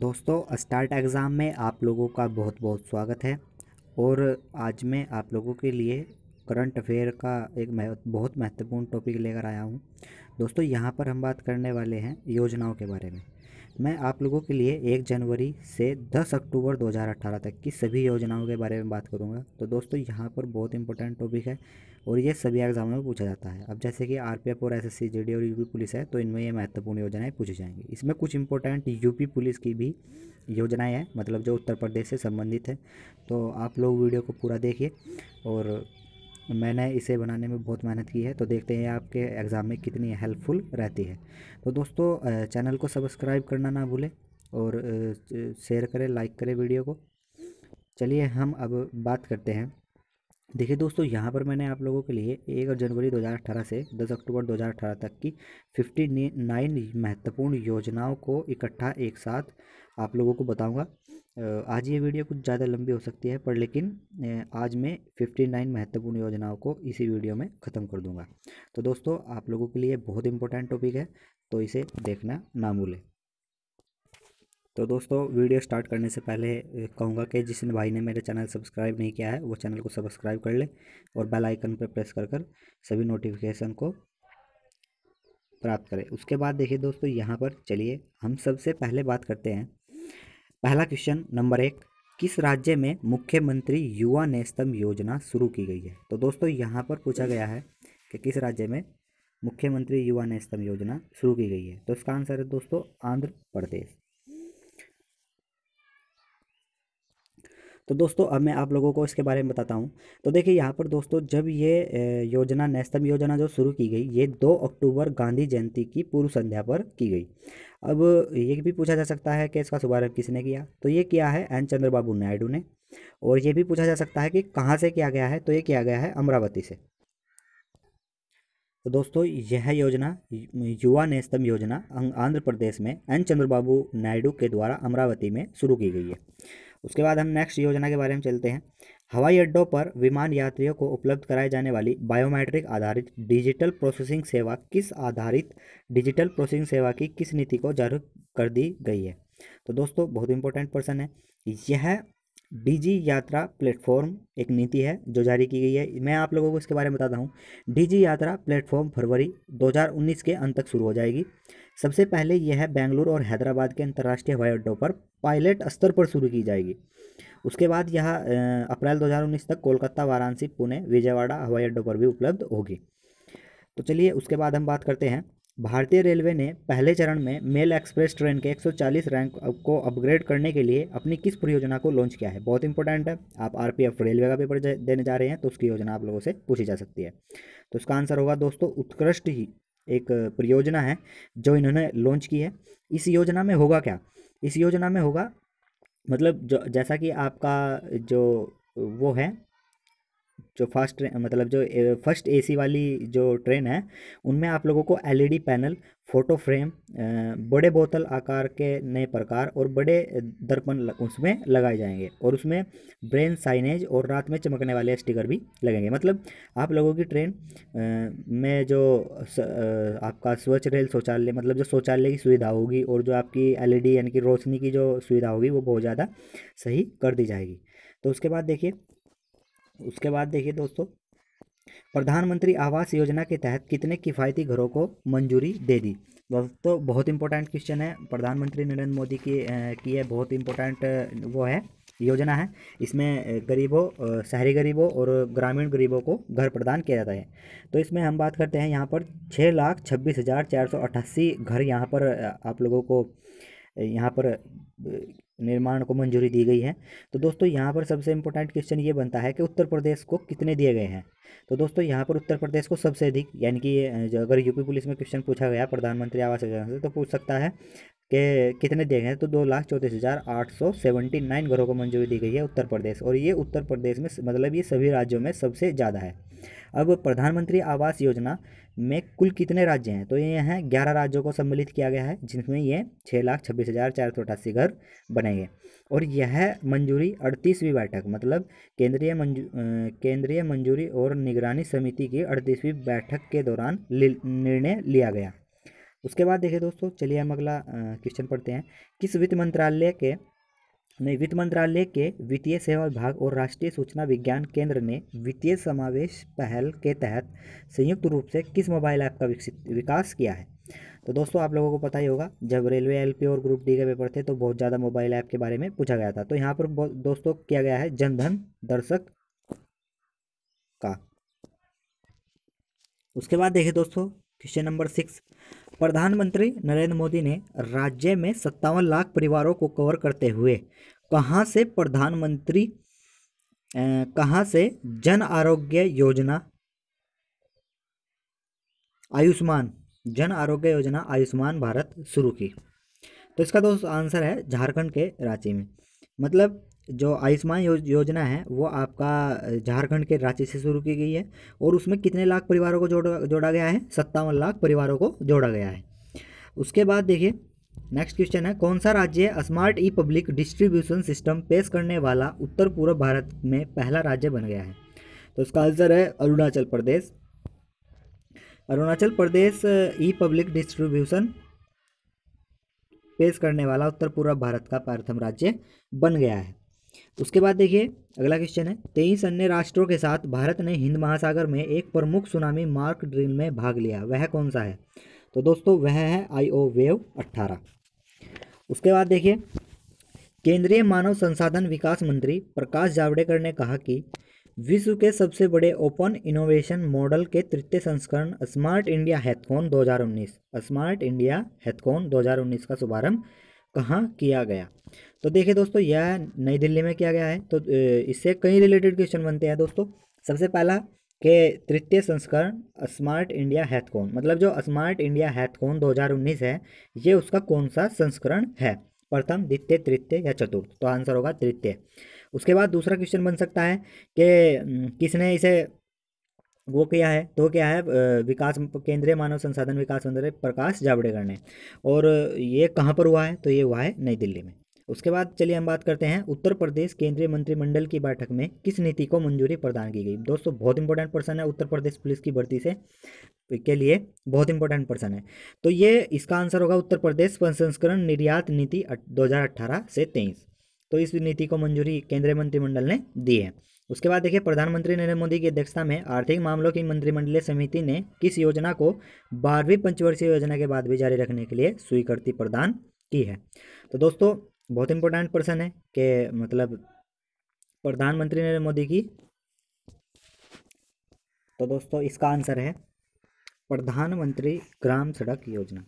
दोस्तों start exam में आप लोगों का बहुत बहुत स्वागत है और आज मैं आप लोगों के लिए करंट अफेयर का एक बहुत महत्वपूर्ण टॉपिक लेकर आया हूँ दोस्तों यहाँ पर हम बात करने वाले हैं योजनाओं के बारे में मैं आप लोगों के लिए एक जनवरी से दस अक्टूबर 2018 तक की सभी योजनाओं के बारे में बात करूँगा तो दोस्तों यहाँ पर बहुत इंपॉर्टेंट टॉपिक है और ये सभी एग्जामों में पूछा जाता है अब जैसे कि आरपीएफ और एसएससी जेडी और यूपी पुलिस है तो इनमें ये महत्वपूर्ण योजनाएं पूछी जाएंगी इसमें कुछ इंपॉर्टेंट यूपी पुलिस की भी योजनाएं हैं मतलब जो उत्तर प्रदेश से संबंधित है तो आप लोग वीडियो को पूरा देखिए और मैंने इसे बनाने में बहुत मेहनत की है तो देखते हैं आपके एग्ज़ाम में कितनी हेल्पफुल रहती है तो दोस्तों चैनल को सब्सक्राइब करना ना भूलें और शेयर करें लाइक करें वीडियो को चलिए हम अब बात करते हैं देखिए दोस्तों यहाँ पर मैंने आप लोगों के लिए एक जनवरी 2018 से 10 अक्टूबर 2018 तक की फिफ्टी नाइन महत्वपूर्ण योजनाओं को इकट्ठा एक साथ आप लोगों को बताऊंगा आज ये वीडियो कुछ ज़्यादा लंबी हो सकती है पर लेकिन आज मैं 59 महत्वपूर्ण योजनाओं को इसी वीडियो में ख़त्म कर दूंगा तो दोस्तों आप लोगों के लिए बहुत इंपॉर्टेंट टॉपिक है तो इसे देखना ना भूलें तो दोस्तों वीडियो स्टार्ट करने से पहले कहूँगा कि जिस भाई ने मेरे चैनल सब्सक्राइब नहीं किया है वो चैनल को सब्सक्राइब कर ले और बेल आइकन पर प्रेस कर कर सभी नोटिफिकेशन को प्राप्त करें उसके बाद देखिए दोस्तों यहाँ पर चलिए हम सबसे पहले बात करते हैं पहला क्वेश्चन नंबर एक किस राज्य में मुख्यमंत्री युवा नेस्तम योजना शुरू की गई है तो दोस्तों यहाँ पर पूछा गया है कि किस राज्य में मुख्यमंत्री युवा नेस्तम योजना शुरू की गई है तो इसका आंसर है दोस्तों आंध्र प्रदेश तो दोस्तों अब मैं आप लोगों को इसके बारे में बताता हूँ तो देखिए यहाँ पर दोस्तों जब ये योजना नेस्तम योजना जो शुरू की गई ये दो अक्टूबर गांधी जयंती की पूर्व संध्या पर की गई अब ये भी पूछा जा सकता है कि इसका शुभारंभ किसने किया तो ये किया है एन चंद्रबाबू नायडू ने और ये भी पूछा जा सकता है कि कहाँ से किया गया है तो ये किया गया है अमरावती से तो दोस्तों यह योजना युवा नेस्तम योजना आंध्र प्रदेश में एन चंद्रबाबू नायडू के द्वारा अमरावती में शुरू की गई है उसके बाद हम नेक्स्ट योजना के बारे में चलते हैं हवाई अड्डों पर विमान यात्रियों को उपलब्ध कराई जाने वाली बायोमेट्रिक आधारित डिजिटल प्रोसेसिंग सेवा किस आधारित डिजिटल प्रोसेसिंग सेवा की किस नीति को जारी कर दी गई है तो दोस्तों बहुत इंपॉर्टेंट पर्सन है यह डीजी यात्रा प्लेटफॉर्म एक नीति है जो जारी की गई है मैं आप लोगों को इसके बारे में बताता हूँ डीजी यात्रा प्लेटफॉर्म फरवरी 2019 के अंत तक शुरू हो जाएगी सबसे पहले यह बेंगलुरु और हैदराबाद के अंतर्राष्ट्रीय हवाई अड्डों पर पायलट स्तर पर शुरू की जाएगी उसके बाद यह अप्रैल 2019 तक कोलकाता वाराणसी पुणे विजयवाड़ा हवाई अड्डों पर भी उपलब्ध होगी तो चलिए उसके बाद हम बात करते हैं भारतीय रेलवे ने पहले चरण में मेल एक्सप्रेस ट्रेन के 140 रैंक को अपग्रेड करने के लिए अपनी किस परियोजना को लॉन्च किया है बहुत इंपॉर्टेंट है आप आरपीएफ रेलवे का पेपर देने जा रहे हैं तो उसकी योजना आप लोगों से पूछी जा सकती है तो उसका आंसर होगा दोस्तों उत्कृष्ट ही एक परियोजना है जो इन्होंने लॉन्च की है इस योजना में होगा क्या इस योजना में होगा मतलब जो जैसा कि आपका जो वो है जो फर्स्ट मतलब जो फर्स्ट एसी वाली जो ट्रेन है उनमें आप लोगों को एलईडी पैनल फ़ोटो फ्रेम बड़े बोतल आकार के नए प्रकार और बड़े दर्पण उसमें लगाए जाएंगे और उसमें ब्रेन साइनेज और रात में चमकने वाले स्टिकर भी लगेंगे मतलब आप लोगों की ट्रेन में जो आपका स्वच्छ रेल शौचालय मतलब जो शौचालय की सुविधा होगी और जो आपकी एल e यानी कि रोशनी की जो सुविधा होगी वो बहुत ज़्यादा सही कर दी जाएगी तो उसके बाद देखिए उसके बाद देखिए दोस्तों प्रधानमंत्री आवास योजना के तहत कितने किफ़ायती घरों को मंजूरी दे दी दोस्तों बहुत इंपॉर्टेंट क्वेश्चन है प्रधानमंत्री नरेंद्र मोदी की की है बहुत इंपॉर्टेंट वो है योजना है इसमें गरीबों शहरी गरीबों और ग्रामीण गरीबों को घर प्रदान किया जाता है तो इसमें हम बात करते हैं यहाँ पर छः लाख छब्बीस हज़ार चार सौ अट्ठासी घर यहाँ पर आप लोगों को यहाँ पर निर्माण को मंजूरी दी गई है तो दोस्तों यहाँ पर सबसे इम्पोर्टेंट क्वेश्चन ये बनता है कि उत्तर प्रदेश को कितने दिए गए हैं तो दोस्तों यहाँ पर उत्तर प्रदेश को सबसे अधिक यानी कि अगर यूपी पुलिस में क्वेश्चन पूछा गया प्रधानमंत्री आवास योजना से तो पूछ सकता है कि कितने दिए गए हैं तो दो लाख चौंतीस हज़ार आठ सौ सेवेंटी नाइन घरों को मंजूरी दी गई है उत्तर प्रदेश और ये उत्तर प्रदेश में मतलब ये सभी राज्यों में सबसे ज़्यादा है अब प्रधानमंत्री आवास योजना में कुल कितने राज्य हैं तो ये हैं ग्यारह राज्यों को सम्मिलित किया गया है जिसमें ये छः लाख छब्बीस हज़ार चार सौ अठासी घर बनेंगे और यह मंजूरी अड़तीसवीं बैठक मतलब केंद्रीय मंजू केंद्रीय मंजूरी और निगरानी समिति की अड़तीसवीं बैठक के दौरान निर्णय लिया गया उसके बाद देखिए दोस्तों चलिए हम अगला क्वेश्चन पढ़ते हैं किस वित्त मंत्रालय के नहीं वित्त मंत्रालय के वित्तीय सेवा विभाग और राष्ट्रीय सूचना विज्ञान केंद्र ने वित्तीय समावेश पहल के तहत संयुक्त रूप से किस मोबाइल ऐप का विकसित विकास किया है तो दोस्तों आप लोगों को पता ही होगा जब रेलवे एलपी और ग्रुप डी के पेपर थे तो बहुत ज़्यादा मोबाइल ऐप के बारे में पूछा गया था तो यहाँ पर दोस्तों किया गया है जनधन दर्शक का उसके बाद देखिए दोस्तों क्वेश्चन नंबर सिक्स प्रधानमंत्री नरेंद्र मोदी ने राज्य में सत्तावन लाख परिवारों को कवर करते हुए कहाँ से प्रधानमंत्री कहाँ से जन आरोग्य योजना आयुष्मान जन आरोग्य योजना आयुष्मान भारत शुरू की तो इसका दोस्त आंसर है झारखंड के रांची में मतलब जो आयुष्मान योजना है वो आपका झारखंड के रांची से शुरू की गई है और उसमें कितने लाख परिवारों को जोड़ा जोड़ा गया है सत्तावन लाख परिवारों को जोड़ा गया है उसके बाद देखिए नेक्स्ट क्वेश्चन है कौन सा राज्य smart e public distribution system पेश करने वाला उत्तर पूर्व भारत में पहला राज्य बन गया है तो उसका आंसर है Arunachal Pradesh Arunachal Pradesh e public distribution पेश करने वाला उत्तर पूर्व भारत का प्रथम राज्य बन गया है उसके बाद देखिए अगला क्वेश्चन है तेईस अन्य राष्ट्रों के साथ भारत ने हिंद महासागर में एक प्रमुख सुनामी मार्क ड्रिल में भाग लिया वह कौन सा है तो दोस्तों वह है आई ओ वेव अट्ठारह उसके बाद देखिए केंद्रीय मानव संसाधन विकास मंत्री प्रकाश जावड़ेकर ने कहा कि विश्व के सबसे बड़े ओपन इनोवेशन मॉडल के तृतीय संस्करण स्मार्ट इंडिया हैथकॉन 2019 स्मार्ट इंडिया हैथकॉन 2019 का शुभारंभ कहाँ किया गया तो देखिए दोस्तों यह नई दिल्ली में किया गया है तो इससे कई रिलेटेड क्वेश्चन बनते हैं दोस्तों सबसे पहला के तृतीय संस्करण स्मार्ट इंडिया हैथकोन मतलब जो स्मार्ट इंडिया हज़ार 2019 है ये उसका कौन सा संस्करण है प्रथम द्वितीय तृतीय या चतुर्थ तो आंसर होगा तृतीय उसके बाद दूसरा क्वेश्चन बन सकता है कि किसने इसे वो क्या है तो क्या है विकास केंद्रीय मानव संसाधन विकास मंत्री प्रकाश जावड़ेकर ने और ये कहाँ पर हुआ है तो ये हुआ है नई दिल्ली में उसके बाद चलिए हम बात करते हैं उत्तर प्रदेश केंद्रीय मंत्रिमंडल की बैठक में किस नीति को मंजूरी प्रदान की गई दोस्तों बहुत इंपॉर्टेंट पर्सन है उत्तर प्रदेश पुलिस की भर्ती से के लिए बहुत इंपॉर्टेंट पर्सन है तो ये इसका आंसर होगा उत्तर प्रदेश प्रसंस्करण निर्यात नीति दो से तेईस तो इस नीति को मंजूरी केंद्रीय मंत्रिमंडल ने दी है उसके बाद देखिए प्रधानमंत्री नरेंद्र मोदी की अध्यक्षता में आर्थिक मामलों की मंत्रिमंडलीय समिति ने किस योजना को बारहवीं पंचवर्षीय योजना के बाद भी जारी रखने के लिए स्वीकृति प्रदान की है तो दोस्तों बहुत इंपॉर्टेंट प्रश्न है कि मतलब प्रधानमंत्री नरेंद्र मोदी की तो दोस्तों इसका आंसर है प्रधानमंत्री ग्राम सड़क योजना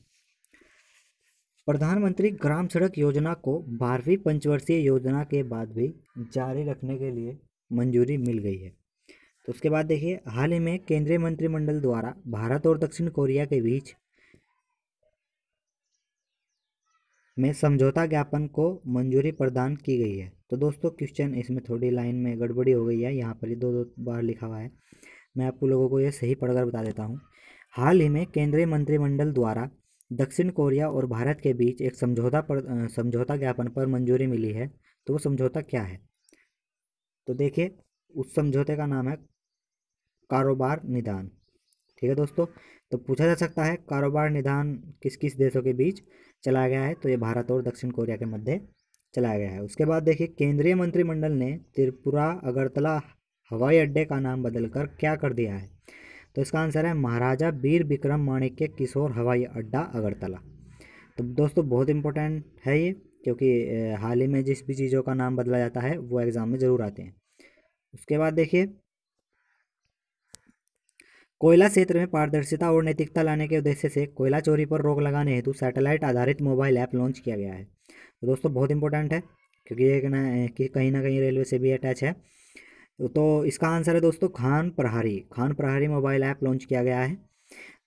प्रधानमंत्री ग्राम सड़क योजना को बारहवीं पंचवर्षीय योजना के बाद भी जारी रखने के लिए मंजूरी मिल गई है तो उसके बाद देखिए हाल ही में केंद्रीय मंत्रिमंडल द्वारा भारत और दक्षिण कोरिया के बीच में समझौता ज्ञापन को मंजूरी प्रदान की गई है तो दोस्तों क्वेश्चन इसमें थोड़ी लाइन में गड़बड़ी हो गई है यहाँ पर दो दो बार लिखा हुआ है मैं आपको लोगों को यह सही पढ़कर बता देता हूँ हाल ही में केंद्रीय मंत्रिमंडल द्वारा दक्षिण कोरिया और भारत के बीच एक समझौता पर समझौता ज्ञापन पर मंजूरी मिली है तो वो समझौता क्या है तो देखिए उस समझौते का नाम है कारोबार निदान ठीक है दोस्तों तो पूछा जा सकता है कारोबार निदान किस किस देशों के बीच चलाया गया है तो ये भारत और दक्षिण कोरिया के मध्य चलाया गया है उसके बाद देखिए केंद्रीय मंत्रिमंडल ने त्रिपुरा अगरतला हवाई अड्डे का नाम बदलकर क्या कर दिया है तो इसका आंसर है महाराजा वीर विक्रम माणिक्य किशोर हवाई अड्डा अगरतला तो दोस्तों बहुत इंपॉर्टेंट है ये क्योंकि हाल ही में जिस भी चीज़ों का नाम बदला जाता है वो एग्ज़ाम में ज़रूर आते हैं उसके बाद देखिए कोयला क्षेत्र में पारदर्शिता और नैतिकता लाने के उद्देश्य से कोयला चोरी पर रोक लगाने हेतु सैटेलाइट आधारित मोबाइल ऐप लॉन्च किया गया है तो दोस्तों बहुत इंपॉर्टेंट है क्योंकि ये है कि कहीं ना कहीं रेलवे से भी अटैच है तो, तो इसका आंसर है दोस्तों Khan Prahari Khan Prahari mobile app launch किया गया है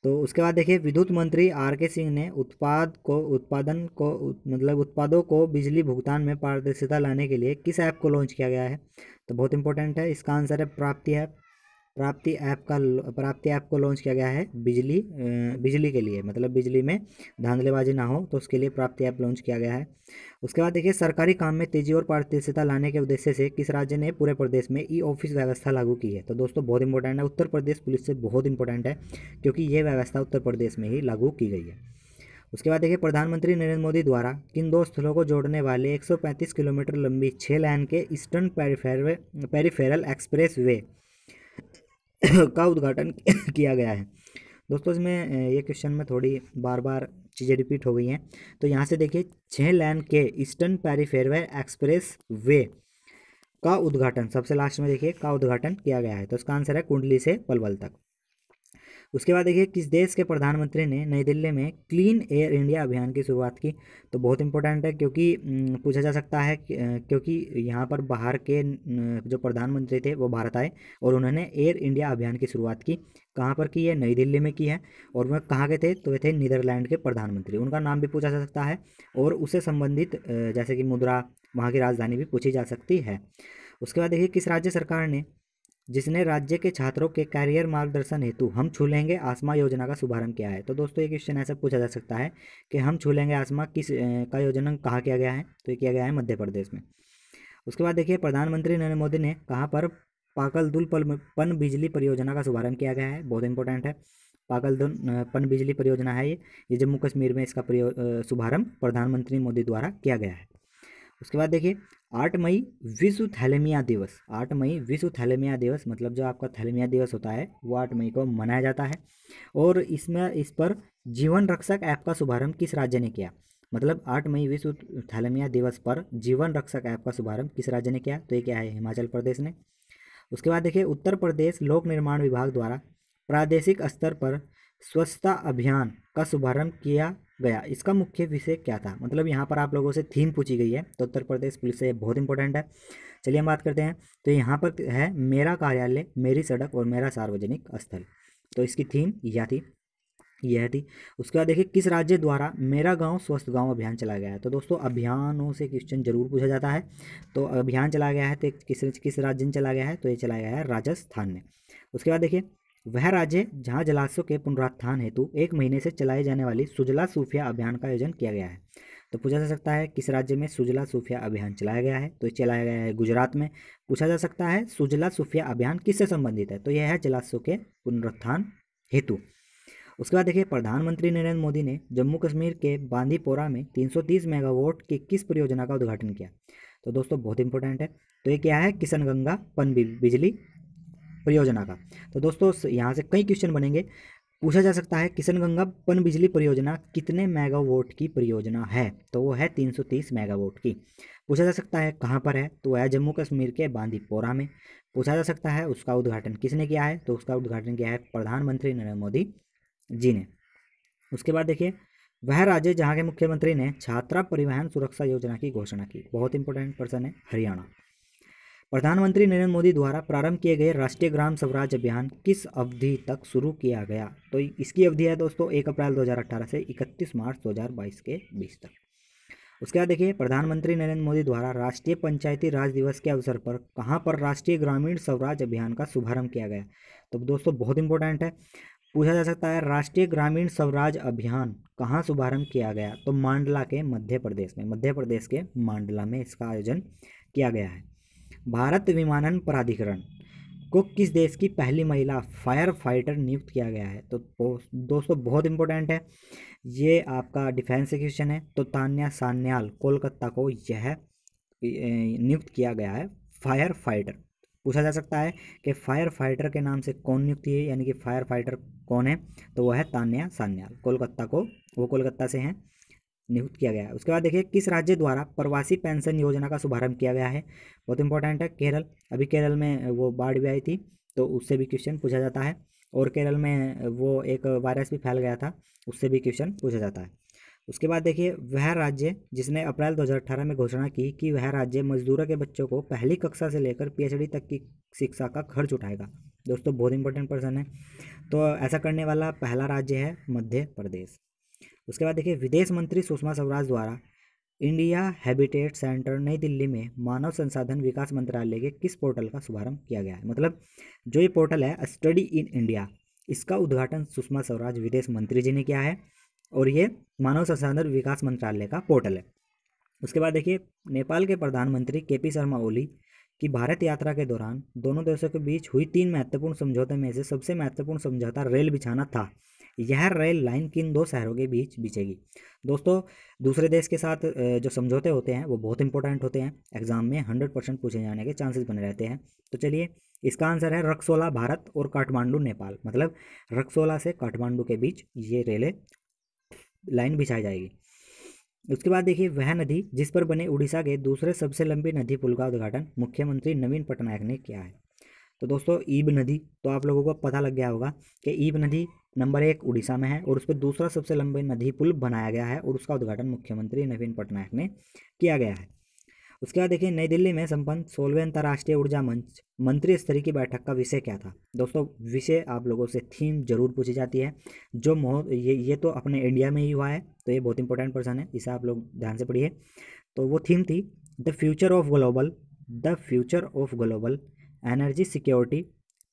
तो उसके बाद देखिए विद्युत मंत्री आर के सिंह ने उत्पाद को उत्पादन को मतलब उत्पादों को बिजली भुगतान में पारदर्शिता लाने के लिए किस ऐप को लॉन्च किया गया है तो बहुत इंपॉर्टेंट है इसका आंसर है प्राप्ति ऐप प्राप्ति ऐप का प्राप्ति ऐप को लॉन्च किया गया है बिजली बिजली के लिए मतलब बिजली में धांधलेबाजी ना हो तो उसके लिए प्राप्ति ऐप लॉन्च किया गया है उसके बाद देखिए सरकारी काम में तेजी और पारदर्शिता लाने के उद्देश्य से किस राज्य ने पूरे प्रदेश में ई ऑफिस व्यवस्था लागू की है तो दोस्तों बहुत इंपॉर्टेंट है उत्तर प्रदेश पुलिस से बहुत इंपॉर्टेंट है क्योंकि ये व्यवस्था उत्तर प्रदेश में ही लागू की गई है उसके बाद देखिए प्रधानमंत्री नरेंद्र मोदी द्वारा किन दो स्थलों को जोड़ने वाले 135 किलोमीटर लंबी छः लाइन के ईस्टर्न पेरीफेरल एक्सप्रेस वे का उद्घाटन किया गया है दोस्तों इसमें ये क्वेश्चन में थोड़ी बार बार चीज़ें रिपीट हो गई हैं तो यहाँ से देखिए छः लैन के ईस्टर्न पैरीफेरवेयर एक्सप्रेस वे का उद्घाटन सबसे लास्ट में देखिए का उद्घाटन किया गया है तो इसका आंसर है कुंडली से पलवल तक उसके बाद देखिए किस देश के प्रधानमंत्री ने नई दिल्ली में क्लीन एयर इंडिया अभियान की शुरुआत की तो बहुत इंपॉर्टेंट है क्योंकि पूछा जा सकता है क्योंकि यहाँ पर बाहर के जो प्रधानमंत्री थे वो भारत आए और उन्होंने एयर इंडिया अभियान की शुरुआत की कहाँ पर की है नई दिल्ली में की है और वह कहाँ के थे तो वे थे नीदरलैंड के प्रधानमंत्री उनका नाम भी पूछा जा सकता है और उससे संबंधित जैसे कि मुद्रा वहाँ की राजधानी भी पूछी जा सकती है उसके बाद देखिए किस राज्य सरकार ने जिसने राज्य के छात्रों के कैरियर मार्गदर्शन हेतु हम छू लेंगे आसमा योजना का शुभारंभ किया है तो दोस्तों ये क्वेश्चन ऐसा पूछा जा सकता है कि हम छू लेंगे आसमा किस का योजना कहाँ किया गया है तो ये किया गया है मध्य प्रदेश में उसके बाद देखिए प्रधानमंत्री नरेंद्र मोदी ने कहाँ पर पाकल दुल पन बिजली परियोजना का शुभारंभ किया गया है बहुत इंपॉर्टेंट है पाकल दुल पन बिजली परियोजना है ये ये जम्मू कश्मीर में इसका शुभारंभ प्रधानमंत्री मोदी द्वारा किया गया है उसके बाद देखिए आठ मई विश्व थैलेमिया दिवस आठ मई विश्व थैलेमिया दिवस मतलब जो आपका थैलेमिया दिवस होता है वो आठ मई को मनाया जाता है और इसमें इस पर जीवन रक्षक ऐप का शुभारंभ किस राज्य ने किया मतलब आठ मई विश्व थैलेमिया दिवस पर जीवन रक्षक ऐप का शुभारंभ किस राज्य ने किया तो ये क्या है हिमाचल प्रदेश ने उसके बाद देखिए उत्तर प्रदेश लोक निर्माण विभाग द्वारा प्रादेशिक स्तर पर स्वच्छता अभियान का शुभारंभ किया गया इसका मुख्य विषय क्या था मतलब यहाँ पर आप लोगों से थीम पूछी गई है तो उत्तर प्रदेश पुलिस से बहुत इंपॉर्टेंट है चलिए हम बात करते हैं तो यहाँ पर है मेरा कार्यालय मेरी सड़क और मेरा सार्वजनिक स्थल तो इसकी थीम यह थी यह थी उसके बाद देखिए किस राज्य द्वारा मेरा गांव स्वस्थ गांव अभियान चलाया गया है तो दोस्तों अभियानों से क्वेश्चन जरूर पूछा जाता है तो अभियान चलाया गया है तो किस किस राज्य में चलाया गया है तो ये चलाया गया है राजस्थान में उसके बाद देखिए वह राज्य जहाँ जलाशयों के पुनरुत्थान हेतु एक महीने से चलाए जाने वाली सुजला सूफिया अभियान का आयोजन किया गया है तो पूछा जा सकता है किस राज्य में सुजला सूफिया अभियान चलाया गया है तो चलाया गया है गुजरात में पूछा जा सकता है सुजला सूफिया अभियान किससे संबंधित है तो यह है जलाशयों के पुनरुत्थान हेतु उसके बाद देखिए प्रधानमंत्री नरेंद्र मोदी ने जम्मू कश्मीर के बांदीपोरा में 330 मेगावाट की किस परियोजना का उद्घाटन किया तो दोस्तों बहुत इंपॉर्टेंट है तो ये क्या है किशनगंगा गंगा पनबिजली परियोजना का तो दोस्तों यहाँ से कई क्वेश्चन बनेंगे पूछा जा सकता है किशनगंगा पन बिजली परियोजना कितने मेगावाट की परियोजना है तो वो है 330 मेगावाट की पूछा जा सकता है कहाँ पर है तो वह जम्मू कश्मीर के बांदीपोरा में पूछा जा सकता है उसका उद्घाटन किसने किया है तो उसका उद्घाटन किया है प्रधानमंत्री नरेंद्र मोदी जी ने उसके बाद देखिए वह राज्य जहाँ के मुख्यमंत्री ने छात्रा परिवहन सुरक्षा योजना की घोषणा की बहुत इंपॉर्टेंट पर्सन है हरियाणा प्रधानमंत्री नरेंद्र मोदी द्वारा प्रारंभ किए गए राष्ट्रीय ग्राम स्वराज अभियान किस अवधि तक शुरू किया गया तो इसकी अवधि है दोस्तों एक अप्रैल 2018 से 31 मार्च 2022 के बीच तक उसके बाद देखिए प्रधानमंत्री नरेंद्र मोदी द्वारा राष्ट्रीय पंचायती राज दिवस के अवसर पर कहाँ पर राष्ट्रीय ग्रामीण स्वराज अभियान का शुभारंभ किया गया तो दोस्तों बहुत इंपॉर्टेंट है पूछा जा सकता है राष्ट्रीय ग्रामीण स्वराज अभियान कहाँ शुभारंभ किया गया तो मांडला के मध्य प्रदेश में मध्य प्रदेश के मांडला में इसका आयोजन किया गया है भारत विमानन प्राधिकरण को किस देश की पहली महिला फायर फाइटर नियुक्त किया गया है तो दोस्तों बहुत इंपॉर्टेंट है ये आपका डिफेंस क्वेश्चन है तो तान्या सान्याल कोलकाता को यह नियुक्त किया गया है फायर फाइटर पूछा जा सकता है कि फायर फाइटर के नाम से कौन नियुक्त है यानी कि फायर फाइटर कौन है तो वह है तान्या सान्याल कोलकाता को वो कोलकाता से हैं नियुक्त किया गया है उसके बाद देखिए किस राज्य द्वारा प्रवासी पेंशन योजना का शुभारंभ किया गया है बहुत इंपॉर्टेंट है केरल अभी केरल में वो बाढ़ भी आई थी तो उससे भी क्वेश्चन पूछा जाता है और केरल में वो एक वायरस भी फैल गया था उससे भी क्वेश्चन पूछा जाता है उसके बाद देखिए वह राज्य जिसने अप्रैल 2018 में घोषणा की कि वह राज्य मजदूरों के बच्चों को पहली कक्षा से लेकर पीएचडी तक की शिक्षा का खर्च उठाएगा दोस्तों बहुत इंपॉर्टेंट पर्सन है तो ऐसा करने वाला पहला राज्य है मध्य प्रदेश उसके बाद देखिए विदेश मंत्री सुषमा स्वराज द्वारा इंडिया हैबिटेट सेंटर नई दिल्ली में मानव संसाधन विकास मंत्रालय के किस पोर्टल का शुभारंभ किया गया है मतलब जो ये पोर्टल है स्टडी इन इंडिया इसका उद्घाटन सुषमा स्वराज विदेश मंत्री जी ने किया है और ये मानव संसाधन विकास मंत्रालय का पोर्टल है उसके बाद देखिए नेपाल के प्रधानमंत्री के पी शर्मा ओली की भारत यात्रा के दौरान दोनों देशों के बीच हुई तीन महत्वपूर्ण समझौते में से सबसे महत्वपूर्ण समझौता रेल बिछाना था यह रेल लाइन किन दो शहरों के बीच बिछेगी दोस्तों दूसरे देश के साथ जो समझौते होते हैं वो बहुत इंपॉर्टेंट होते हैं एग्जाम में हंड्रेड परसेंट पूछे जाने के चांसेस बने रहते हैं तो चलिए इसका आंसर है रक्सोला भारत और काठमांडू नेपाल मतलब रक्सोला से काठमांडू के बीच ये रेल लाइन बिछाई जाएगी उसके बाद देखिए वह नदी जिस पर बने उड़ीसा के दूसरे सबसे लंबी नदी पुल का उद्घाटन मुख्यमंत्री नवीन पटनायक ने किया है तो दोस्तों ईब नदी तो आप लोगों को पता लग गया होगा कि ईब नदी नंबर एक उड़ीसा में है और उस पर दूसरा सबसे लंबे नदी पुल बनाया गया है और उसका उद्घाटन मुख्यमंत्री नवीन पटनायक ने किया गया है उसके बाद देखिए नई दिल्ली में संपन्न सोलहवें अंतर्राष्ट्रीय ऊर्जा मंच मंत्री स्तरीय की बैठक का विषय क्या था दोस्तों विषय आप लोगों से थीम जरूर पूछी जाती है जो मोह ये ये तो अपने इंडिया में ही हुआ है तो ये बहुत इंपॉर्टेंट पर्सन है इसे आप लोग ध्यान से पढ़िए तो वो थीम थी the future of global the future of global energy security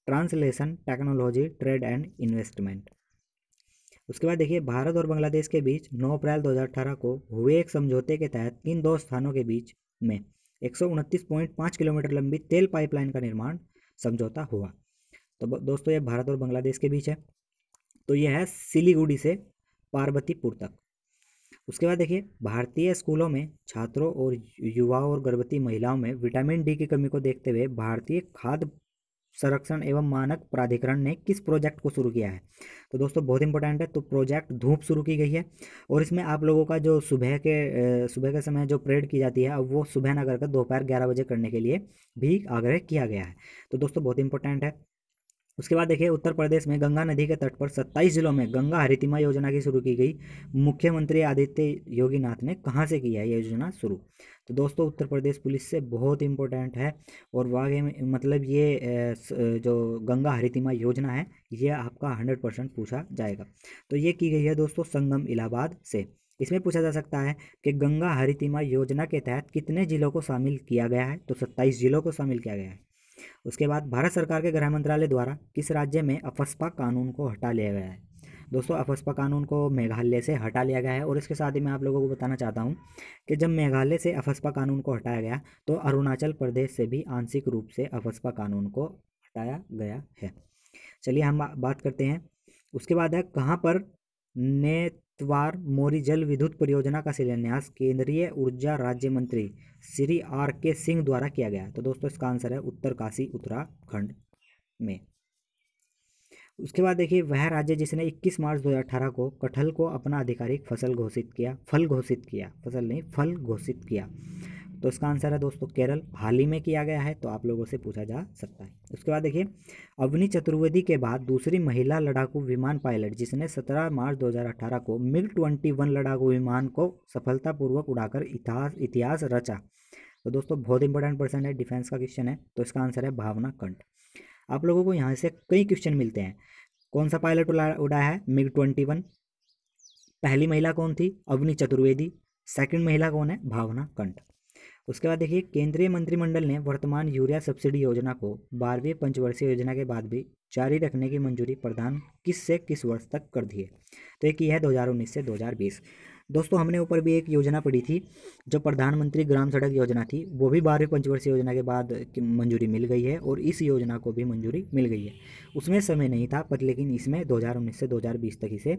translation technology trade and investment उसके बाद देखिए भारत और बांग्लादेश के बीच 9 अप्रैल 2018 को हुए एक समझौते के तहत इन दो स्थानों के बीच में एक किलोमीटर लंबी तेल पाइपलाइन का निर्माण समझौता हुआ तो दोस्तों ये भारत और बांग्लादेश के बीच है तो यह है सिलीगुड़ी से पार्वतीपुर तक उसके बाद देखिए भारतीय स्कूलों में छात्रों और युवाओं और गर्भवती महिलाओं में विटामिन डी की कमी को देखते हुए भारतीय खाद्य संरक्षण एवं मानक प्राधिकरण ने किस प्रोजेक्ट को शुरू किया है तो दोस्तों बहुत इंपॉर्टेंट है तो प्रोजेक्ट धूप शुरू की गई है और इसमें आप लोगों का जो सुबह के सुबह के समय जो परेड की जाती है अब वो सुबह ना करके दोपहर ग्यारह बजे करने के लिए भी आग्रह किया गया है तो दोस्तों बहुत इंपॉर्टेंट है उसके बाद देखिए उत्तर प्रदेश में गंगा नदी के तट पर 27 जिलों में गंगा हरितिमा योजना की शुरू की गई मुख्यमंत्री आदित्य योगीनाथ ने कहाँ से किया है योजना शुरू तो दोस्तों उत्तर प्रदेश पुलिस से बहुत इम्पोर्टेंट है और वागे में मतलब ये जो गंगा हरितिमा योजना है ये आपका हंड्रेड परसेंट पूछा जाएगा तो ये की गई है दोस्तों संगम इलाहाबाद से इसमें पूछा जा सकता है कि गंगा हरितिमा योजना के तहत कितने जिलों को शामिल किया गया है तो सत्ताईस जिलों को शामिल किया गया है उसके बाद भारत सरकार के गृह मंत्रालय द्वारा किस राज्य में अफस्पा कानून को हटा लिया गया है दोस्तों अफस्पा कानून को मेघालय से हटा लिया गया है और इसके साथ ही मैं आप लोगों को बताना चाहता हूँ कि जब मेघालय से अफस्पा कानून को हटाया गया तो अरुणाचल प्रदेश से भी आंशिक रूप से अफस्पा कानून को हटाया गया है चलिए हम बात करते हैं उसके बाद है कहाँ पर ने द्वार मोरी जल विद्युत परियोजना का शिलान्यास केंद्रीय ऊर्जा राज्य मंत्री श्री आर के सिंह द्वारा किया गया तो दोस्तों इसका आंसर है उत्तर काशी उत्तराखंड में उसके बाद देखिए वह राज्य जिसने 21 मार्च 2018 को कटहल को अपना आधिकारिक फसल घोषित किया फल घोषित किया फसल नहीं फल घोषित किया तो इसका आंसर है दोस्तों केरल हाल ही में किया गया है तो आप लोगों से पूछा जा सकता है उसके बाद देखिए अवनी चतुर्वेदी के बाद दूसरी महिला लड़ाकू विमान पायलट जिसने 17 मार्च 2018 को मिग 21 लड़ाकू विमान को सफलतापूर्वक उड़ाकर इतिहास इतिहास रचा तो दोस्तों बहुत इंपॉर्टेंट पर्सन है डिफेंस का क्वेश्चन है तो इसका आंसर है भावना कंठ आप लोगों को यहाँ से कई क्वेश्चन मिलते हैं कौन सा पायलट उड़ा है मिग ट्वेंटी वन पहली महिला कौन थी अवनी चतुर्वेदी सेकेंड महिला कौन है भावना कंठ उसके बाद देखिए केंद्रीय मंत्रिमंडल ने वर्तमान यूरिया सब्सिडी योजना को बारहवीं पंचवर्षीय योजना के बाद भी जारी रखने की मंजूरी प्रदान किस से किस वर्ष तक कर दी है तो एक यह है उन्नीस से बीस दोस्तों हमने ऊपर भी एक योजना पढ़ी थी जो प्रधानमंत्री ग्राम सड़क योजना थी वो भी बारहवीं पंचवर्षीय योजना के बाद मंजूरी मिल गई है और इस योजना को भी मंजूरी मिल गई है उसमें समय नहीं था पर लेकिन इसमें 2019 से 2020 तक इसे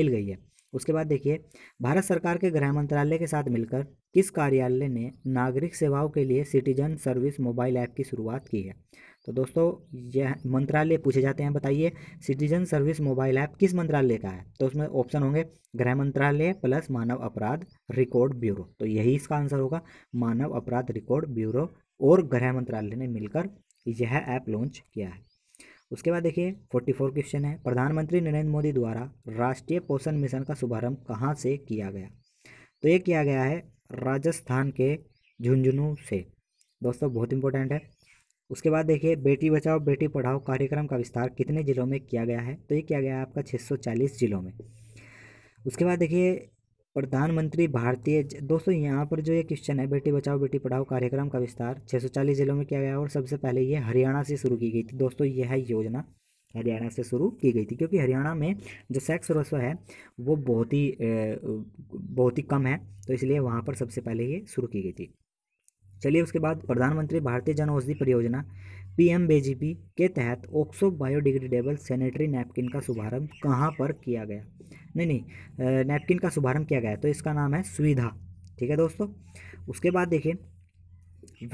मिल गई है उसके बाद देखिए भारत सरकार के गृह मंत्रालय के साथ मिलकर किस कार्यालय ने नागरिक सेवाओं के लिए सिटीजन सर्विस मोबाइल ऐप की शुरुआत की है तो दोस्तों यह मंत्रालय पूछे जाते हैं बताइए सिटीजन सर्विस मोबाइल ऐप किस मंत्रालय का है तो उसमें ऑप्शन होंगे गृह मंत्रालय प्लस मानव अपराध रिकॉर्ड ब्यूरो तो यही इसका आंसर होगा मानव अपराध रिकॉर्ड ब्यूरो और गृह मंत्रालय ने मिलकर यह ऐप लॉन्च किया है उसके बाद देखिए फोर्टी फोर क्वेश्चन है प्रधानमंत्री नरेंद्र मोदी द्वारा राष्ट्रीय पोषण मिशन का शुभारंभ कहाँ से किया गया तो ये किया गया है राजस्थान के झुंझुनू से दोस्तों बहुत इंपॉर्टेंट है उसके बाद देखिए बेटी बचाओ बेटी पढ़ाओ कार्यक्रम का विस्तार कितने ज़िलों में किया गया है तो ये किया गया है आपका 640 ज़िलों में उसके बाद देखिए प्रधानमंत्री भारतीय दोस्तों यहाँ पर जो ये क्वेश्चन है बेटी बचाओ बेटी पढ़ाओ कार्यक्रम का विस्तार 640 जिलों में किया गया और सबसे पहले ये हरियाणा से शुरू की गई थी दोस्तों यह है योजना हरियाणा से शुरू की गई थी क्योंकि हरियाणा में जो सेक्स रेशो है वो बहुत ही बहुत ही कम है तो इसलिए वहाँ पर सबसे पहले ये शुरू की गई थी चलिए उसके बाद प्रधानमंत्री भारतीय जन औषधि परियोजना पीएमबेजीपी के तहत ऑक्सो बायोडिग्रेडेबल सैनिटरी नैपकिन का शुभारंभ कहाँ पर किया गया नहीं नहीं नैपकिन का शुभारंभ किया गया तो इसका नाम है सुविधा ठीक है दोस्तों उसके बाद देखिए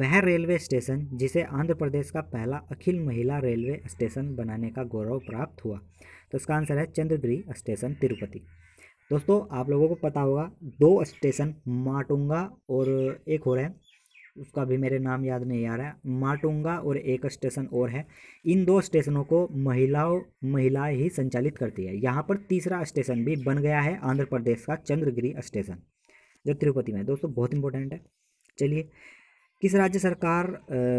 वह रेलवे स्टेशन जिसे आंध्र प्रदेश का पहला अखिल महिला रेलवे स्टेशन बनाने का गौरव प्राप्त हुआ तो इसका आंसर है चंद्रगिरी स्टेशन तिरुपति दोस्तों आप लोगों को पता होगा दो स्टेशन माटुंगा और एक हो रहे हैं उसका भी मेरे नाम याद नहीं आ रहा है माटुंगा और एक स्टेशन और है इन दो स्टेशनों को महिलाओं महिलाएं ही संचालित करती है यहाँ पर तीसरा स्टेशन भी बन गया है आंध्र प्रदेश का चंद्रगिरी स्टेशन जो तिरुपति में दोस्तों बहुत इंपॉर्टेंट है चलिए किस राज्य सरकार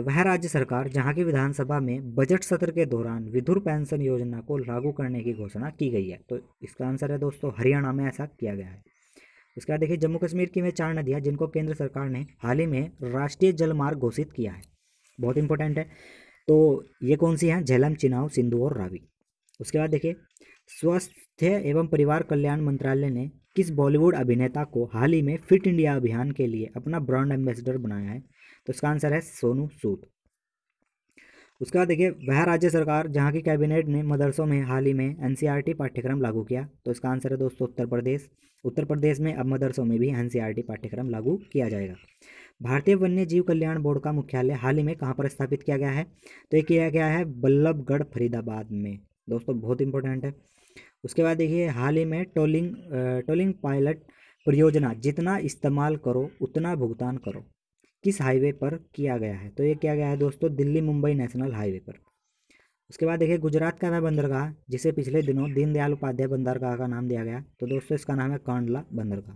वह राज्य सरकार जहाँ की विधानसभा में बजट सत्र के दौरान विधुर पेंशन योजना को लागू करने की घोषणा की गई है तो इसका आंसर है दोस्तों हरियाणा में ऐसा किया गया है उसके बाद देखिए जम्मू कश्मीर की में चार नदियाँ जिनको केंद्र सरकार ने हाल ही में राष्ट्रीय जलमार्ग घोषित किया है बहुत इंपॉर्टेंट है तो ये कौन सी हैं झेलम चिनाव सिंधु और रावी उसके बाद देखिए स्वास्थ्य एवं परिवार कल्याण मंत्रालय ने किस बॉलीवुड अभिनेता को हाल ही में फिट इंडिया अभियान के लिए अपना ब्रांड एम्बेसडर बनाया है तो इसका आंसर है सोनू सूद उसके बाद देखिए वह राज्य सरकार जहाँ की कैबिनेट ने मदरसों में हाल ही में एन e पाठ्यक्रम लागू किया तो इसका आंसर है दोस्तों उत्तर प्रदेश उत्तर प्रदेश में अब मदरसों में भी एन e पाठ्यक्रम लागू किया जाएगा भारतीय वन्य जीव कल्याण बोर्ड का मुख्यालय हाल ही में कहाँ पर स्थापित किया गया है तो ये किया गया है बल्लभगढ़ फरीदाबाद में दोस्तों बहुत इंपॉर्टेंट है उसके बाद देखिए हाल ही में टोलिंग टोलिंग पायलट परियोजना जितना इस्तेमाल करो उतना भुगतान करो किस हाईवे पर किया गया है तो ये किया गया है दोस्तों दिल्ली मुंबई नेशनल हाईवे पर उसके बाद देखिए गुजरात का वह बंदरगाह जिसे पिछले दिनों दीनदयाल उपाध्याय बंदरगाह का नाम दिया गया तो दोस्तों इसका नाम है कांडला बंदरगाह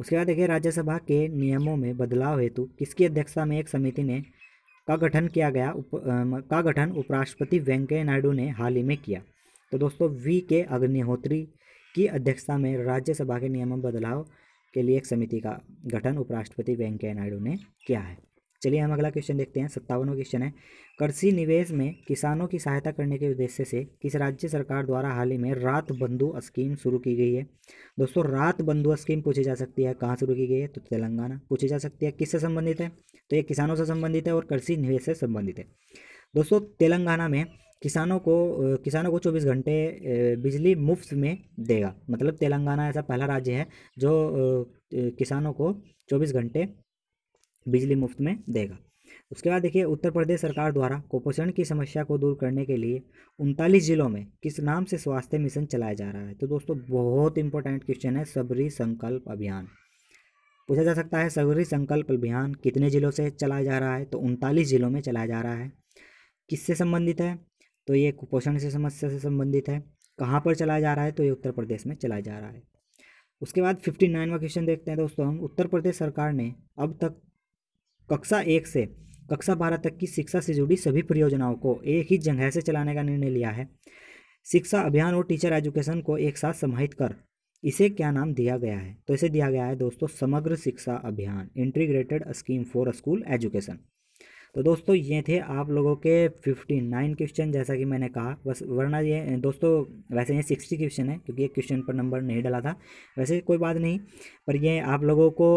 उसके बाद देखिए राज्यसभा के नियमों में बदलाव हेतु किसकी अध्यक्षता में एक समिति ने का गठन किया गया उप, आ, का गठन उपराष्ट्रपति वेंकैया नायडू ने हाल ही में किया तो दोस्तों वी के अग्निहोत्री की अध्यक्षता में राज्यसभा के नियमों में बदलाव के लिए एक समिति का गठन उपराष्ट्रपति वेंकैया नायडू ने किया है चलिए हम अगला क्वेश्चन देखते हैं सत्तावनवा क्वेश्चन है कृषि निवेश में किसानों की सहायता करने के उद्देश्य से किस राज्य सरकार द्वारा हाल ही में रात बंधु स्कीम शुरू की गई है दोस्तों रात बंधु स्कीम पूछी जा सकती है कहाँ शुरू की गई है तो तेलंगाना पूछी जा सकती है किससे संबंधित है तो ये किसानों से संबंधित है और कृषि निवेश से संबंधित है दोस्तों तेलंगाना में किसानों को किसानों को 24 घंटे बिजली मुफ्त में देगा मतलब तेलंगाना ऐसा पहला राज्य है जो किसानों को 24 घंटे बिजली मुफ्त में देगा उसके बाद देखिए उत्तर प्रदेश सरकार द्वारा कुपोषण की समस्या को दूर करने के लिए उनतालीस जिलों में किस नाम से स्वास्थ्य मिशन चलाया जा रहा है तो दोस्तों बहुत इंपॉर्टेंट क्वेश्चन है सबरी संकल्प अभियान पूछा जा सकता है सबरी संकल्प अभियान कितने जिलों से चलाया जा रहा है तो उनतालीस जिलों में चलाया जा रहा है किससे संबंधित है तो ये कुपोषण से समस्या से संबंधित है कहाँ पर चलाया जा रहा है तो ये उत्तर प्रदेश में चलाया जा रहा है उसके बाद फिफ्टी नाइनवा क्वेश्चन देखते हैं दोस्तों हम उत्तर प्रदेश सरकार ने अब तक कक्षा एक से कक्षा बारह तक की शिक्षा से जुड़ी सभी परियोजनाओं को एक ही जगह से चलाने का निर्णय लिया है शिक्षा अभियान और टीचर एजुकेशन को एक साथ समाहित कर इसे क्या नाम दिया गया है तो इसे दिया गया है दोस्तों Samagra Shiksha Abhiyan integrated scheme for school education तो दोस्तों ये थे आप लोगों के नाइन क्वेश्चन जैसा कि मैंने कहा बस वरना ये दोस्तों वैसे ये सिक्सटी क्वेश्चन है क्योंकि एक क्वेश्चन पर नंबर नहीं डाला था वैसे कोई बात नहीं पर ये आप लोगों को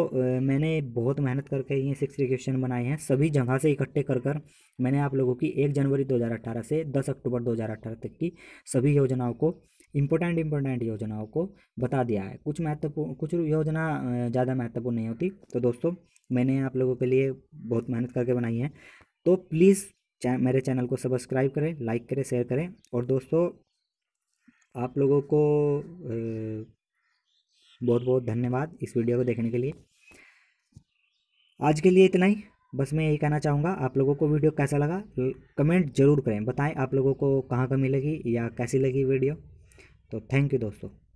मैंने बहुत मेहनत करके ये सिक्सटी क्वेश्चन बनाए हैं सभी जगह से इकट्ठे कर कर मैंने आप लोगों की एक जनवरी दो से दस अक्टूबर दो तक की सभी योजनाओं को इम्पोर्टेंट इम्पोर्टेंट योजनाओं को बता दिया है कुछ महत्वपूर्ण कुछ योजना ज़्यादा महत्वपूर्ण नहीं होती तो दोस्तों मैंने आप लोगों के लिए बहुत मेहनत करके बनाई है तो प्लीज़ चै, मेरे चैनल को सब्सक्राइब करें लाइक करें शेयर करें और दोस्तों आप लोगों को बहुत बहुत धन्यवाद इस वीडियो को देखने के लिए आज के लिए इतना ही बस मैं यही कहना चाहूँगा आप लोगों को वीडियो कैसा लगा कमेंट ज़रूर करें बताएं आप लोगों को कहाँ कमी लगी या कैसी लगी वीडियो तो थैंक यू दोस्तों